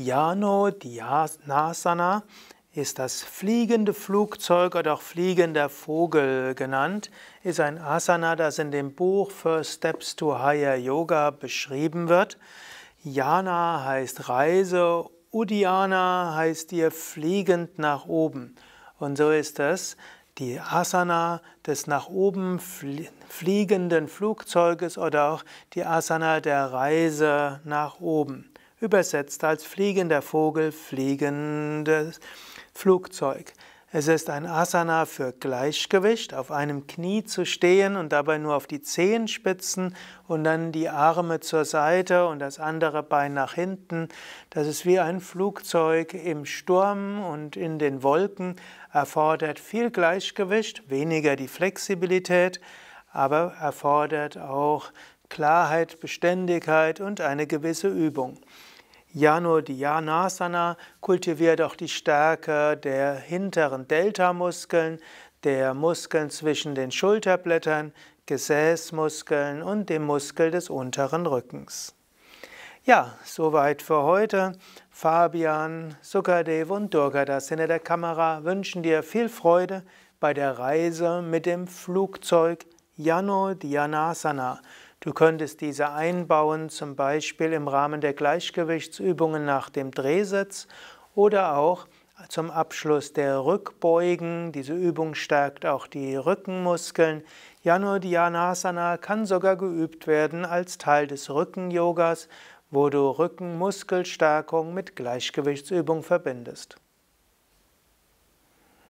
Jano Dhyasana ist das fliegende Flugzeug oder auch fliegender Vogel genannt, ist ein Asana, das in dem Buch First Steps to Higher Yoga beschrieben wird. Jana heißt Reise, Uddiyana heißt ihr fliegend nach oben. Und so ist es die Asana des nach oben fliegenden Flugzeuges oder auch die Asana der Reise nach oben übersetzt als fliegender Vogel, fliegendes Flugzeug. Es ist ein Asana für Gleichgewicht, auf einem Knie zu stehen und dabei nur auf die Zehenspitzen und dann die Arme zur Seite und das andere Bein nach hinten. Das ist wie ein Flugzeug im Sturm und in den Wolken, erfordert viel Gleichgewicht, weniger die Flexibilität, aber erfordert auch Klarheit, Beständigkeit und eine gewisse Übung. Jano Dhyanasana kultiviert auch die Stärke der hinteren Delta-Muskeln, der Muskeln zwischen den Schulterblättern, Gesäßmuskeln und dem Muskel des unteren Rückens. Ja, soweit für heute. Fabian, Sukadev und Durga, das hinter der Kamera wünschen dir viel Freude bei der Reise mit dem Flugzeug Jano Dhyanasana. Du könntest diese einbauen, zum Beispiel im Rahmen der Gleichgewichtsübungen nach dem Drehsitz oder auch zum Abschluss der Rückbeugen. Diese Übung stärkt auch die Rückenmuskeln. Janodhyanasana kann sogar geübt werden als Teil des Rücken-Yogas, wo du Rückenmuskelstärkung mit Gleichgewichtsübung verbindest.